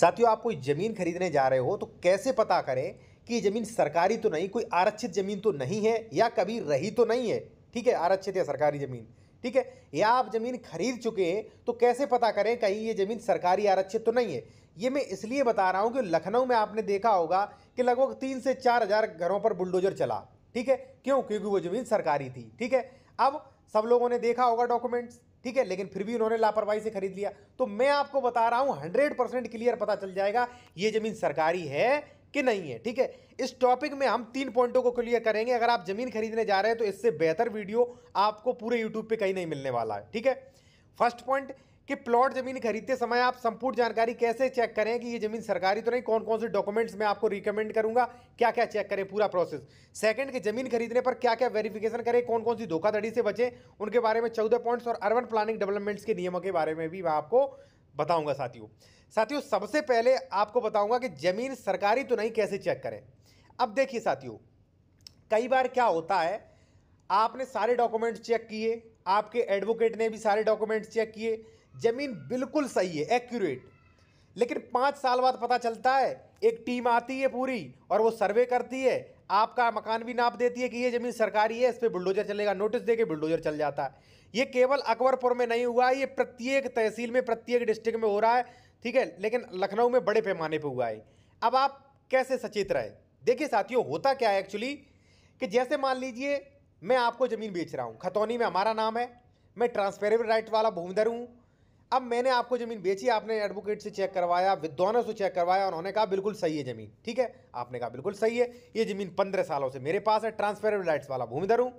साथियों आप कोई ज़मीन खरीदने जा रहे हो तो कैसे पता करें कि ये ज़मीन सरकारी तो नहीं कोई आरक्षित ज़मीन तो नहीं है या कभी रही तो नहीं है ठीक है आरक्षित या सरकारी ज़मीन ठीक है या आप ज़मीन खरीद चुके हैं तो कैसे पता करें कहीं ये ज़मीन सरकारी आरक्षित तो नहीं है ये मैं इसलिए बता रहा हूँ कि लखनऊ में आपने देखा होगा कि लगभग तीन से चार हज़ार घरों पर बुलडोजर चला ठीक है क्यों क्योंकि वो ज़मीन सरकारी थी ठीक है अब सब लोगों ने देखा होगा डॉक्यूमेंट्स ठीक है लेकिन फिर भी उन्होंने लापरवाही से खरीद लिया तो मैं आपको बता रहा हूं हंड्रेड परसेंट क्लियर पता चल जाएगा ये ज़मीन सरकारी है कि नहीं है ठीक है इस टॉपिक में हम तीन पॉइंटों को क्लियर करेंगे अगर आप ज़मीन खरीदने जा रहे हैं तो इससे बेहतर वीडियो आपको पूरे यूट्यूब पर कहीं नहीं मिलने वाला है ठीक है फर्स्ट पॉइंट कि प्लॉट जमीन खरीदते समय आप संपूर्ण जानकारी कैसे चेक करें कि ये जमीन सरकारी तो नहीं कौन कौन से डॉक्यूमेंट्स मैं आपको रिकमेंड करूंगा क्या क्या चेक करें पूरा प्रोसेस सेकंड कि जमीन खरीदने पर क्या क्या वेरिफिकेशन करें कौन कौन सी धोखाधड़ी से बचें उनके बारे में चौदह पॉइंट्स और अर्बन प्लानिंग डेवलपमेंट्स के नियमों के बारे में भी मैं आपको बताऊंगा साथियों साथियों सबसे पहले आपको बताऊंगा कि जमीन सरकारी तो नहीं कैसे चेक करें अब देखिए साथियों कई बार क्या होता है आपने सारे डॉक्यूमेंट्स चेक किए आपके एडवोकेट ने भी सारे डॉक्यूमेंट्स चेक किए ज़मीन बिल्कुल सही है एक्यूरेट लेकिन पाँच साल बाद पता चलता है एक टीम आती है पूरी और वो सर्वे करती है आपका मकान भी नाप देती है कि ये ज़मीन सरकारी है इस पर बुलडोजर चलेगा नोटिस दे के बुलडोजर चल जाता है ये केवल अकबरपुर में नहीं हुआ है ये प्रत्येक तहसील में प्रत्येक डिस्ट्रिक्ट में हो रहा है ठीक है लेकिन लखनऊ में बड़े पैमाने पर हुआ है अब आप कैसे सचेत रहे देखिए साथियों होता क्या है एक्चुअली कि जैसे मान लीजिए मैं आपको ज़मीन बेच रहा हूँ खतौनी में हमारा नाम है मैं ट्रांसफेरेबल राइट वाला भूमिधर हूँ अब मैंने आपको ज़मीन बेची आपने एडवोकेट से चेक करवाया विद्वानों से चेक करवाया उन्होंने कहा बिल्कुल सही है ज़मीन ठीक है आपने कहा बिल्कुल सही है ये ज़मीन पंद्रह सालों से मेरे पास है ट्रांसफेरेबल राइट्स वाला भूमिधर हूँ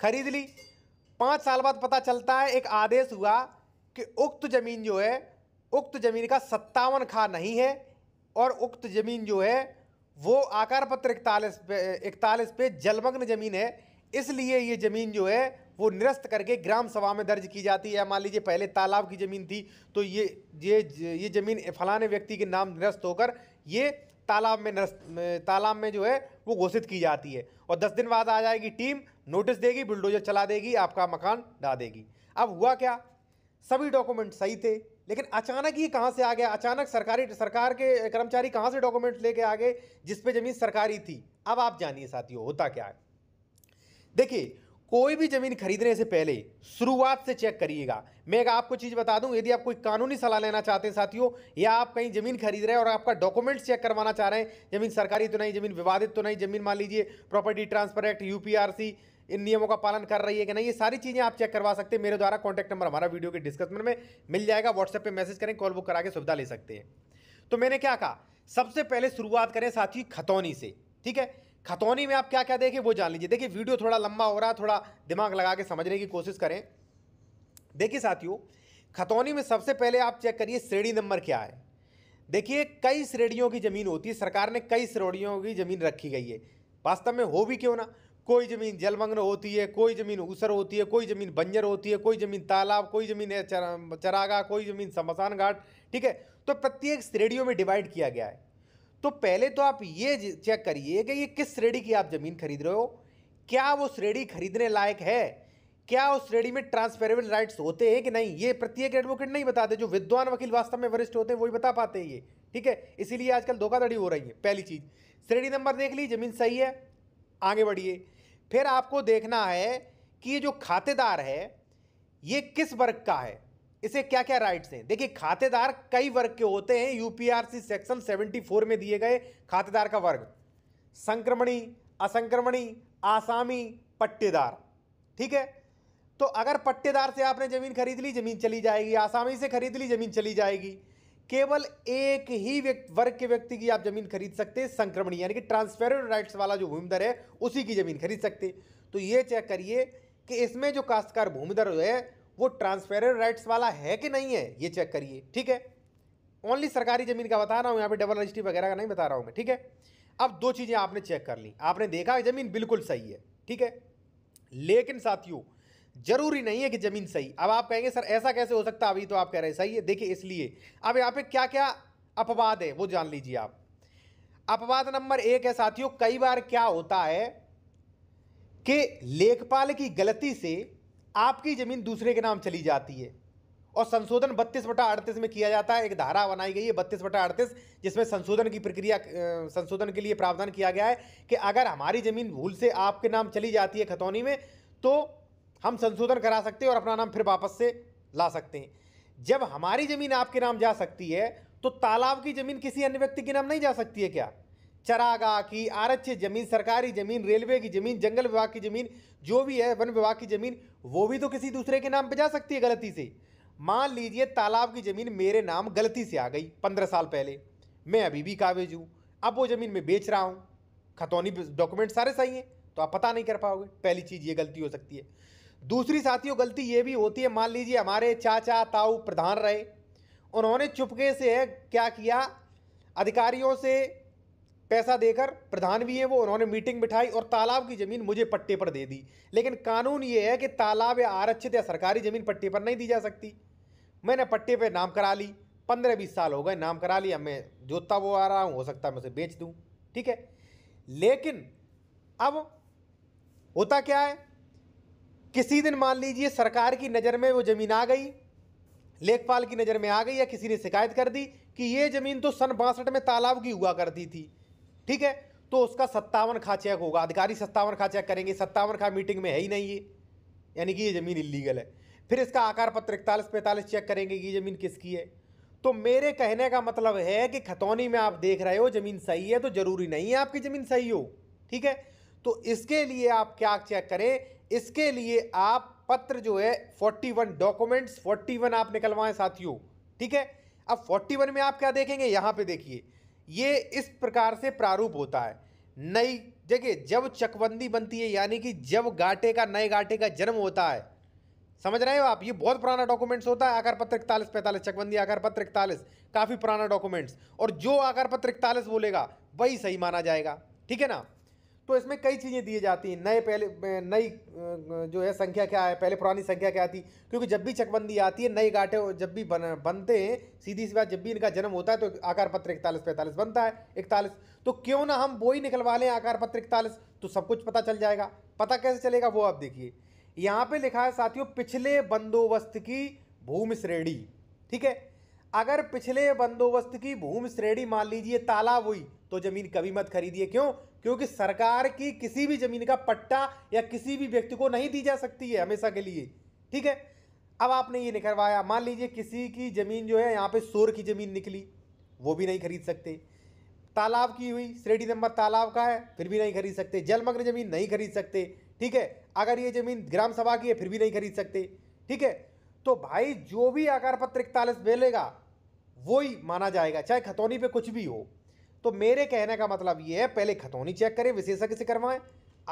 खरीद ली पाँच साल बाद पता चलता है एक आदेश हुआ कि उक्त ज़मीन जो है उक्त ज़मीन का सत्तावन खा नहीं है और उक्त ज़मीन जो है वो आकार पत्र इकतालीस पे इकतालीस पे जलमग्न ज़मीन है इसलिए ये ज़मीन जो है वो निरस्त करके ग्राम सभा में दर्ज की जाती है मान लीजिए पहले तालाब की ज़मीन थी तो ये ये ये ज़मीन फलाने व्यक्ति के नाम निरस्त होकर ये तालाब में निरस्त तालाब में जो है वो घोषित की जाती है और दस दिन बाद आ जाएगी टीम नोटिस देगी बुलडोजर चला देगी आपका मकान डा देगी अब हुआ क्या सभी डॉक्यूमेंट सही थे लेकिन अचानक ये कहाँ से आ गया अचानक सरकारी सरकार के कर्मचारी कहाँ से डॉक्यूमेंट लेके आ गए जिस पे ज़मीन सरकारी थी अब आप जानिए साथियों होता क्या है देखिए कोई भी ज़मीन खरीदने से पहले शुरुआत से चेक करिएगा मैं एक आपको चीज़ बता दूं यदि आप कोई कानूनी सलाह लेना चाहते हैं साथियों या आप कहीं ज़मीन खरीद रहे हैं और आपका डॉक्यूमेंट्स चेक करवाना चाह रहे हैं ज़मीन सरकारी तो नहीं ज़मीन विवादित तो नहीं ज़मीन मान लीजिए प्रॉपर्टी ट्रांसफर एक्ट यूपीआरसी इन नियमों का पालन कर रही है कि नहीं ये सारी चीज़ें आप चेक करवा सकते हैं मेरे द्वारा कॉन्टैक्ट नंबर हमारा वीडियो के डिस्क्रिप्शन में मिल जाएगा व्हाट्सएप पर मैसेज करें कॉल बुक करा के सुविधा ले सकते हैं तो मैंने क्या कहा सबसे पहले शुरुआत करें साथियों खतौनी से ठीक है खतौनी में आप क्या क्या देखें वो जान लीजिए देखिए वीडियो थोड़ा लंबा हो रहा है थोड़ा दिमाग लगा के समझने की कोशिश करें देखिए साथियों खतौनी में सबसे पहले आप चेक करिए श्रेणी नंबर क्या है देखिए कई श्रेणियों की ज़मीन होती है सरकार ने कई श्रेणियों की ज़मीन रखी गई है वास्तव में हो भी क्यों ना कोई ज़मीन जलमग्न होती है कोई ज़मीन ऊसर होती है कोई ज़मीन बंजर होती है कोई ज़मीन तालाब कोई ज़मीन चरागा कोई ज़मीन शमशान घाट ठीक है तो प्रत्येक श्रेणियों में डिवाइड किया गया है तो पहले तो आप ये चेक करिए कि ये किस श्रेणी की आप ज़मीन खरीद रहे हो क्या वो श्रेणी खरीदने लायक है क्या उस श्रेणी में ट्रांसफेरेबल राइट्स होते हैं कि नहीं ये प्रत्येक एडवोकेट नहीं बताते जो विद्वान वकील वास्तव में वरिष्ठ होते हैं वही बता पाते हैं ये ठीक है इसीलिए आजकल धोखाधड़ी हो रही है पहली चीज़ श्रेणी नंबर देख ली ज़मीन सही है आगे बढ़िए फिर आपको देखना है कि ये जो खातेदार है ये किस वर्ग का है इसे क्या क्या राइट्स हैं देखिए खातेदार कई वर्ग के होते हैं यूपीआरसी सेक्शन 74 में दिए गए खातेदार का वर्ग संक्रमणी असंक्रमणी आसामी पट्टेदार ठीक है तो अगर पट्टेदार से आपने ज़मीन खरीद ली ज़मीन चली जाएगी आसामी से खरीद ली ज़मीन चली जाएगी केवल एक ही व्यक्ति वर्ग के व्यक्ति की आप ज़मीन खरीद सकते हैं संक्रमणी यानी कि ट्रांसफेर राइट्स वाला जो भूमिधर है उसी की ज़मीन खरीद सकते तो ये चेक करिए कि इसमें जो काश्तकार भूमिधर है वो ट्रांसफेरेंट राइट्स वाला है कि नहीं है ये चेक करिए ठीक है ओनली सरकारी ज़मीन का बता रहा हूँ यहाँ पे डबल रजिस्ट्री वगैरह का नहीं बता रहा हूँ मैं ठीक है अब दो चीज़ें आपने चेक कर ली आपने देखा ज़मीन बिल्कुल सही है ठीक है लेकिन साथियों जरूरी नहीं है कि ज़मीन सही अब आप कहेंगे सर ऐसा कैसे हो सकता अभी तो आप कह रहे हैं सही है देखिए इसलिए अब यहाँ पे क्या क्या अपवाद है वो जान लीजिए आप अपवाद नंबर एक है साथियों कई बार क्या होता है कि लेखपाल की गलती से आपकी ज़मीन दूसरे के नाम चली जाती है और संशोधन बत्तीस बटा अड़तीस में किया जाता है एक धारा बनाई गई है बत्तीस बटा अड़तीस जिसमें संशोधन की प्रक्रिया संशोधन के लिए प्रावधान किया गया है कि अगर हमारी ज़मीन भूल से आपके नाम चली जाती है खतौनी में तो हम संशोधन करा सकते हैं और अपना नाम फिर वापस से ला सकते हैं जब हमारी ज़मीन आपके नाम जा सकती है तो तालाब की ज़मीन किसी अन्य व्यक्ति के नाम नहीं जा सकती है क्या चरागाह की आरक्षित जमीन सरकारी जमीन रेलवे की जमीन जंगल विभाग की जमीन जो भी है वन विभाग की जमीन वो भी तो किसी दूसरे के नाम पर जा सकती है गलती से मान लीजिए तालाब की जमीन मेरे नाम गलती से आ गई पंद्रह साल पहले मैं अभी भी कावेज हूँ अब वो ज़मीन मैं बेच रहा हूँ खतौनी डॉक्यूमेंट सारे सही हैं तो आप पता नहीं कर पाओगे पहली चीज़ ये गलती हो सकती है दूसरी साथियों गलती ये भी होती है मान लीजिए हमारे चाचा ताऊ प्रधान रहे उन्होंने चुपके से क्या किया अधिकारियों से पैसा देकर प्रधान भी है वो उन्होंने मीटिंग बिठाई और तालाब की ज़मीन मुझे पट्टे पर दे दी लेकिन कानून ये है कि तालाब या आरक्षित या सरकारी ज़मीन पट्टे पर नहीं दी जा सकती मैंने पट्टे पर नाम करा ली पंद्रह बीस साल हो गए नाम करा लिया मैं जोता वो आ रहा हूँ हो सकता है मैं उसे बेच दूँ ठीक है लेकिन अब होता क्या है किसी दिन मान लीजिए सरकार की नज़र में वो ज़मीन आ गई लेखपाल की नज़र में आ गई या किसी ने शिकायत कर दी कि ये ज़मीन तो सन बासठ में तालाब की हुआ करती थी ठीक है तो उसका सत्तावन खा चेक होगा अधिकारी सत्तावन खा चेक करेंगे सत्तावन खा मीटिंग में है ही नहीं ये यानी कि ये ज़मीन इलीगल है फिर इसका आकार पत्र इकतालीस पैंतालीस चेक करेंगे कि ज़मीन किसकी है तो मेरे कहने का मतलब है कि खतौनी में आप देख रहे हो ज़मीन सही है तो ज़रूरी नहीं है आपकी ज़मीन सही हो ठीक है तो इसके लिए आप क्या चेक करें इसके लिए आप पत्र जो है वन डॉक्यूमेंट्स वन आप निकलवाएं साथियों ठीक है अब 41 में आप क्या देखेंगे यहाँ पे देखिए ये इस प्रकार से प्रारूप होता है नई देखिए जब चकबंदी बनती है यानी कि जब गाटे का नए गाटे का जन्म होता है समझ रहे हो आप ये बहुत पुराना डॉक्यूमेंट्स होता है आकार पत्र इकतालीस पैंतालीस चकबंदी आकार पत्र इकतालीस काफ़ी पुराना डॉक्यूमेंट्स और जो आकार पत्र इकतालीस बोलेगा वही सही माना जाएगा ठीक है ना तो इसमें कई चीज़ें दी जाती हैं नए पहले नई जो है संख्या क्या है पहले पुरानी संख्या क्या थी क्योंकि जब भी चकबंदी आती है नए गाठे जब भी बन बनते हैं सीधी सी बात जब भी इनका जन्म होता है तो आकार पत्र इकतालीस पैंतालीस बनता है इकतालीस तो क्यों ना हम वो ही निकलवा लें आकार पत्र इकतालीस तो सब कुछ पता चल जाएगा पता कैसे चलेगा वो आप देखिए यहाँ पर लिखा है साथियों पिछले बंदोबस्त की भूमि श्रेणी ठीक है अगर पिछले बंदोबस्त की भूमि श्रेणी मान लीजिए तालाब हुई तो ज़मीन कभी मत खरीदिए क्यों क्योंकि सरकार की किसी भी ज़मीन का पट्टा या किसी भी व्यक्ति को नहीं दी जा सकती है हमेशा के लिए ठीक है अब आपने ये निकलवाया मान लीजिए किसी की ज़मीन जो है यहाँ पे सोर की ज़मीन निकली वो भी नहीं खरीद सकते तालाब की हुई श्रेणी नंबर तालाब का है फिर भी नहीं खरीद सकते जलमग्न ज़मीन नहीं खरीद सकते ठीक है अगर ये ज़मीन ग्राम सभा की है फिर भी नहीं खरीद सकते ठीक है तो भाई जो भी आकार पत्र इकतालीस मिलेगा वो माना जाएगा चाहे खतौनी पे कुछ भी हो तो मेरे कहने का मतलब ये है पहले खतौनी चेक करें विशेषज्ञ से करवाएं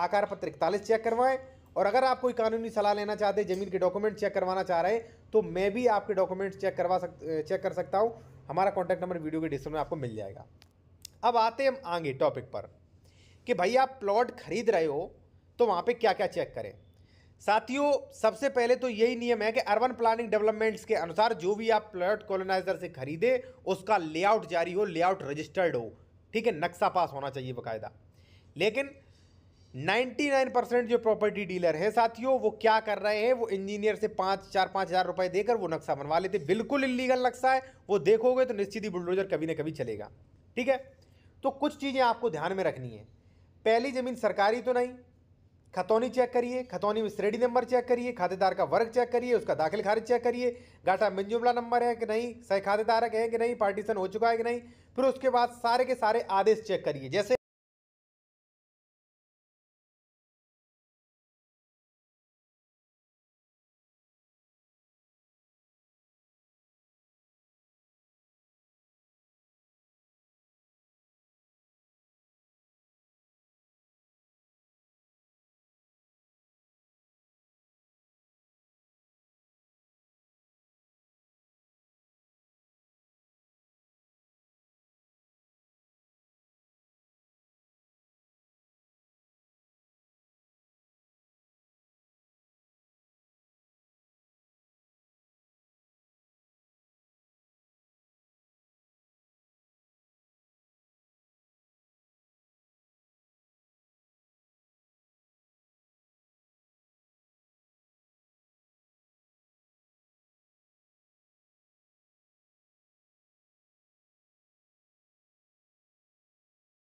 आकार पत्र इकतालीस चेक करवाएं और अगर आप कोई कानूनी सलाह लेना चाहते हैं ज़मीन के डॉक्यूमेंट चेक करवाना चाह रहे हैं तो मैं भी आपके डॉक्यूमेंट्स चेक करवा सक चेक कर सकता हूँ हमारा कॉन्टैक्ट नंबर वीडियो के डिस्क्रिप्शन में आपको मिल जाएगा अब आते हम आगे टॉपिक पर कि भाई आप प्लॉट खरीद रहे हो तो वहाँ पर क्या क्या चेक करें साथियों सबसे पहले तो यही नियम है कि अर्बन प्लानिंग डेवलपमेंट्स के अनुसार जो भी आप प्लॉट कॉलोनाइजर से खरीदे उसका लेआउट जारी हो लेआउट रजिस्टर्ड हो ठीक है नक्शा पास होना चाहिए बाकायदा लेकिन 99 परसेंट जो प्रॉपर्टी डीलर है साथियों वो क्या कर रहे हैं वो इंजीनियर से पाँच चार पाँच हज़ार रुपये देकर वो नक्शा बनवा लेते बिल्कुल इलीगल नक्शा है वो देखोगे तो निश्चित ही बुलडोजर कभी ना कभी चलेगा ठीक है तो कुछ चीज़ें आपको ध्यान में रखनी है पहली ज़मीन सरकारी तो नहीं खतौनी चेक करिए खतौनी में श्रेणी नंबर चेक करिए खातेदार का वर्ग चेक करिए उसका दाखिल खारिज चेक करिए गाटा मिनजुमला नंबर है कि नहीं सही खातेदारक है कि नहीं पार्टीशन हो चुका है कि नहीं फिर उसके बाद सारे के सारे आदेश चेक करिए जैसे